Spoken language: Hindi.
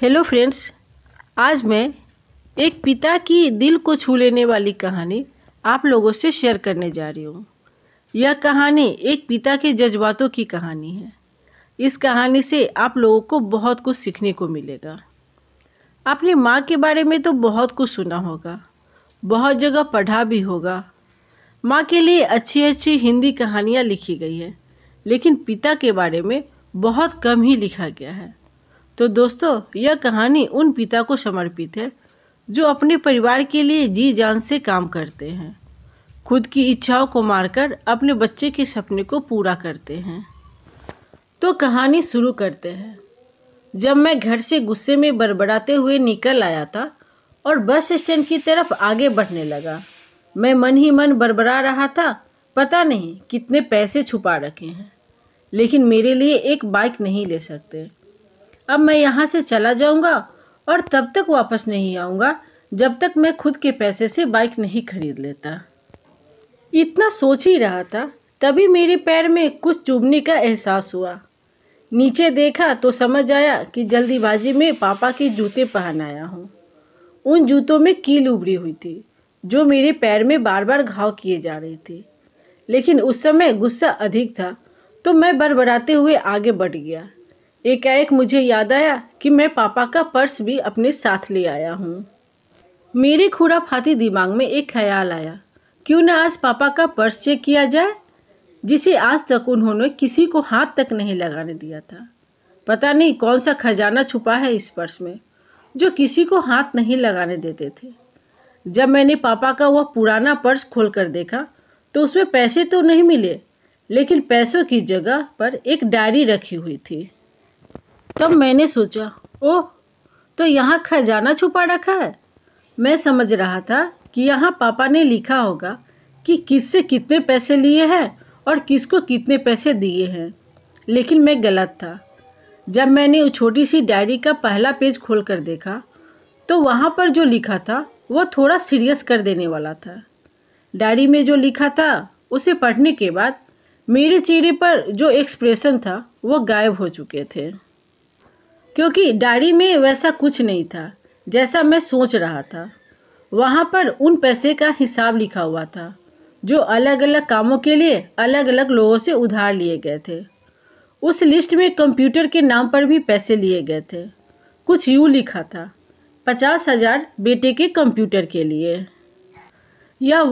हेलो फ्रेंड्स आज मैं एक पिता की दिल को छू लेने वाली कहानी आप लोगों से शेयर करने जा रही हूँ यह कहानी एक पिता के जज्बातों की कहानी है इस कहानी से आप लोगों को बहुत कुछ सीखने को मिलेगा आपने माँ के बारे में तो बहुत कुछ सुना होगा बहुत जगह पढ़ा भी होगा माँ के लिए अच्छी अच्छी हिंदी कहानियाँ लिखी गई है लेकिन पिता के बारे में बहुत कम ही लिखा गया है तो दोस्तों यह कहानी उन पिता को समर्पित है जो अपने परिवार के लिए जी जान से काम करते हैं खुद की इच्छाओं को मारकर अपने बच्चे के सपने को पूरा करते हैं तो कहानी शुरू करते हैं जब मैं घर से गुस्से में बड़बड़ाते हुए निकल आया था और बस स्टैंड की तरफ आगे बढ़ने लगा मैं मन ही मन बड़बड़ा रहा था पता नहीं कितने पैसे छुपा रखे हैं लेकिन मेरे लिए एक बाइक नहीं ले सकते अब मैं यहाँ से चला जाऊँगा और तब तक वापस नहीं आऊँगा जब तक मैं खुद के पैसे से बाइक नहीं खरीद लेता इतना सोच ही रहा था तभी मेरे पैर में कुछ चुभने का एहसास हुआ नीचे देखा तो समझ आया कि जल्दीबाजी में पापा के जूते पहन आया हूँ उन जूतों में कील उभरी हुई थी जो मेरे पैर में बार बार घाव किए जा रहे थे लेकिन उस समय गुस्सा अधिक था तो मैं बड़बड़ाते हुए आगे बढ़ गया एकाएक मुझे याद आया कि मैं पापा का पर्स भी अपने साथ ले आया हूँ मेरे खुरा फाती दिमाग में एक ख्याल आया क्यों ना आज पापा का पर्स चेक किया जाए जिसे आज तक उन्होंने किसी को हाथ तक नहीं लगाने दिया था पता नहीं कौन सा खजाना छुपा है इस पर्स में जो किसी को हाथ नहीं लगाने देते थे जब मैंने पापा का वह पुराना पर्स कर देखा तो उसमें पैसे तो नहीं मिले लेकिन पैसों की जगह पर एक डायरी रखी हुई थी तब मैंने सोचा ओह तो यहाँ खजाना छुपा रखा है मैं समझ रहा था कि यहाँ पापा ने लिखा होगा कि किससे कितने पैसे लिए हैं और किसको कितने पैसे दिए हैं लेकिन मैं गलत था जब मैंने उस छोटी सी डायरी का पहला पेज खोल कर देखा तो वहाँ पर जो लिखा था वो थोड़ा सीरियस कर देने वाला था डायरी में जो लिखा था उसे पढ़ने के बाद मेरे चेहरे पर जो एक्सप्रेशन था वो गायब हो चुके थे क्योंकि डायरी में वैसा कुछ नहीं था जैसा मैं सोच रहा था वहाँ पर उन पैसे का हिसाब लिखा हुआ था जो अलग अलग कामों के लिए अलग अलग लोगों से उधार लिए गए थे उस लिस्ट में कंप्यूटर के नाम पर भी पैसे लिए गए थे कुछ यूँ लिखा था पचास हज़ार बेटे के कंप्यूटर के लिए यह